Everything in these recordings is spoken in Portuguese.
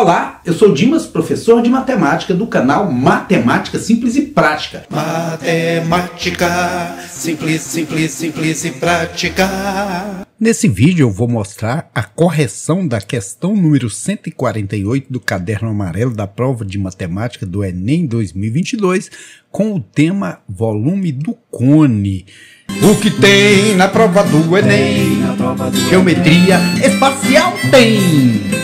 Olá, eu sou Dimas, professor de matemática do canal Matemática Simples e Prática. Matemática simples, simples, simples e prática. Nesse vídeo eu vou mostrar a correção da questão número 148 do caderno amarelo da prova de matemática do Enem 2022 com o tema volume do cone. O que tem na prova do Enem? Prova do Geometria Enem. espacial tem.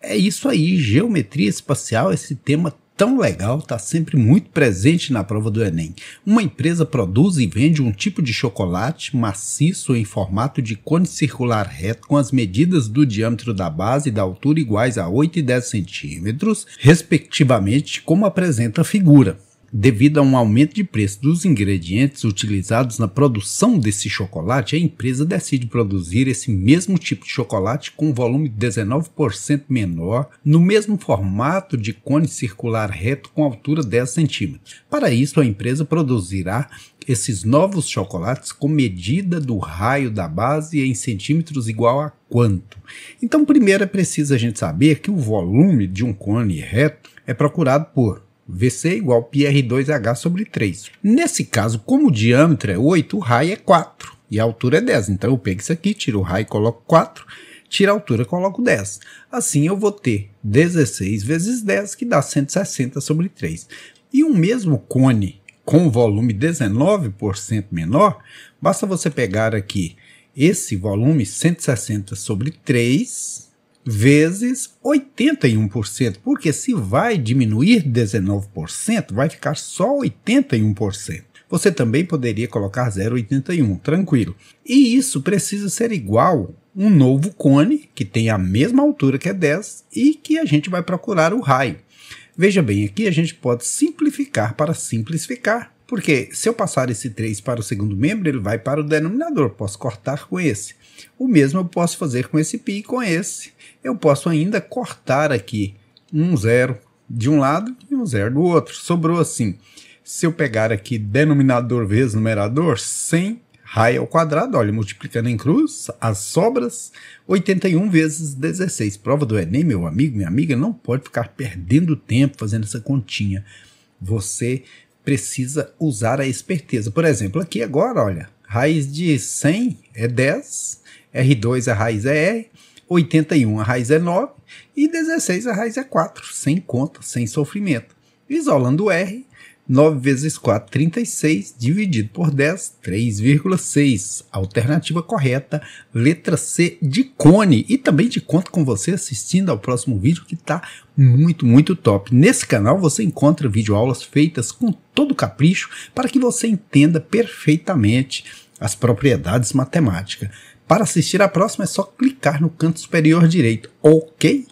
É isso aí, geometria espacial, esse tema tão legal, está sempre muito presente na prova do Enem. Uma empresa produz e vende um tipo de chocolate maciço em formato de cone circular reto com as medidas do diâmetro da base e da altura iguais a 8 e 10 centímetros, respectivamente, como apresenta a figura. Devido a um aumento de preço dos ingredientes utilizados na produção desse chocolate, a empresa decide produzir esse mesmo tipo de chocolate com volume 19% menor, no mesmo formato de cone circular reto com altura 10 cm. Para isso, a empresa produzirá esses novos chocolates com medida do raio da base em centímetros igual a quanto. Então, primeiro é preciso a gente saber que o volume de um cone reto é procurado por VC igual PR2H sobre 3. Nesse caso, como o diâmetro é 8, o raio é 4 e a altura é 10. Então eu pego isso aqui, tiro o raio e coloco 4, tiro a altura coloco 10. Assim eu vou ter 16 vezes 10, que dá 160 sobre 3. E um mesmo cone com volume 19% menor, basta você pegar aqui esse volume 160 sobre 3 vezes 81%, porque se vai diminuir 19%, vai ficar só 81%. Você também poderia colocar 0,81, tranquilo. E isso precisa ser igual um novo cone, que tem a mesma altura que é 10, e que a gente vai procurar o raio. Veja bem, aqui a gente pode simplificar para simplificar, porque se eu passar esse 3 para o segundo membro, ele vai para o denominador. Posso cortar com esse. O mesmo eu posso fazer com esse π e com esse. Eu posso ainda cortar aqui um zero de um lado e um zero do outro. Sobrou assim. Se eu pegar aqui denominador vezes numerador, 100 raio ao quadrado, olha, multiplicando em cruz, as sobras, 81 vezes 16. Prova do Enem, meu amigo, minha amiga, não pode ficar perdendo tempo fazendo essa continha. Você precisa usar a esperteza. Por exemplo, aqui agora, olha, raiz de 100 é 10, R2 a raiz é R, 81 a raiz é 9 e 16 a raiz é 4, sem conta, sem sofrimento. Isolando o R, 9 vezes 4, 36, dividido por 10, 3,6. Alternativa correta, letra C de cone. E também te conto com você assistindo ao próximo vídeo que está muito, muito top. Nesse canal você encontra videoaulas feitas com todo capricho para que você entenda perfeitamente as propriedades matemáticas. Para assistir à próxima é só clicar no canto superior direito, ok?